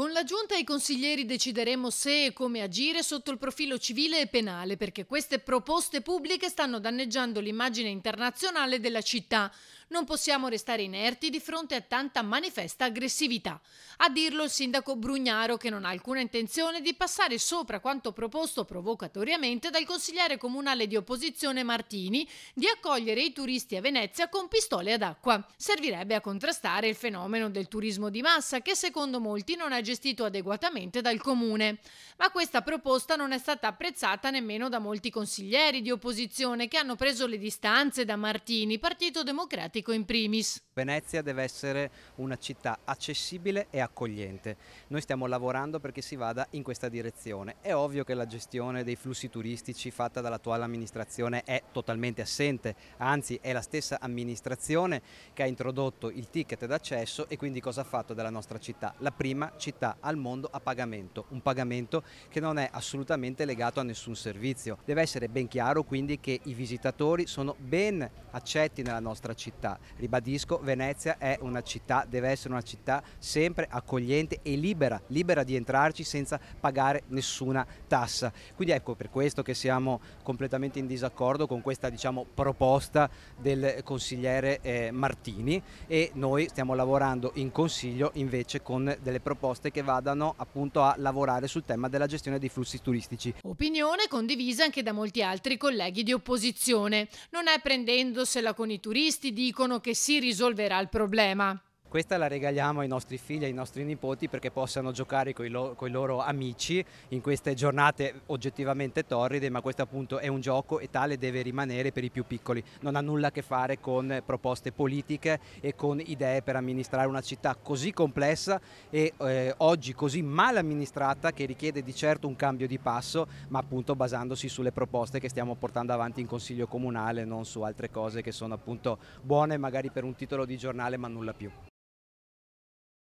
Con la Giunta e i consiglieri decideremo se e come agire sotto il profilo civile e penale perché queste proposte pubbliche stanno danneggiando l'immagine internazionale della città. Non possiamo restare inerti di fronte a tanta manifesta aggressività. A dirlo il sindaco Brugnaro che non ha alcuna intenzione di passare sopra quanto proposto provocatoriamente dal consigliere comunale di opposizione Martini di accogliere i turisti a Venezia con pistole ad acqua. Servirebbe a contrastare il fenomeno del turismo di massa che secondo molti non è gestito adeguatamente dal comune. Ma questa proposta non è stata apprezzata nemmeno da molti consiglieri di opposizione che hanno preso le distanze da Martini, Partito Democratico in primis. Venezia deve essere una città accessibile e accogliente. Noi stiamo lavorando perché si vada in questa direzione. È ovvio che la gestione dei flussi turistici fatta dall'attuale amministrazione è totalmente assente, anzi è la stessa amministrazione che ha introdotto il ticket d'accesso e quindi cosa ha fatto della nostra città? La prima città al mondo a pagamento, un pagamento che non è assolutamente legato a nessun servizio. Deve essere ben chiaro quindi che i visitatori sono ben accetti nella nostra città. Ribadisco, Venezia è una città, deve essere una città sempre accogliente e libera, libera di entrarci senza pagare nessuna tassa. Quindi ecco per questo che siamo completamente in disaccordo con questa diciamo, proposta del consigliere eh, Martini e noi stiamo lavorando in consiglio invece con delle proposte che vadano appunto a lavorare sul tema della gestione dei flussi turistici. Opinione condivisa anche da molti altri colleghi di opposizione. Non è prendendosela con i turisti, dicono che si risolve risolverà il problema. Questa la regaliamo ai nostri figli e ai nostri nipoti perché possano giocare con i, lo loro amici in queste giornate oggettivamente torride, ma questo appunto è un gioco e tale deve rimanere per i più piccoli. Non ha nulla a che fare con proposte politiche e con idee per amministrare una città così complessa e eh, oggi così mal amministrata che richiede di certo un cambio di passo, ma appunto basandosi sulle proposte che stiamo portando avanti in Consiglio Comunale, non su altre cose che sono appunto buone magari per un titolo di giornale, ma nulla più.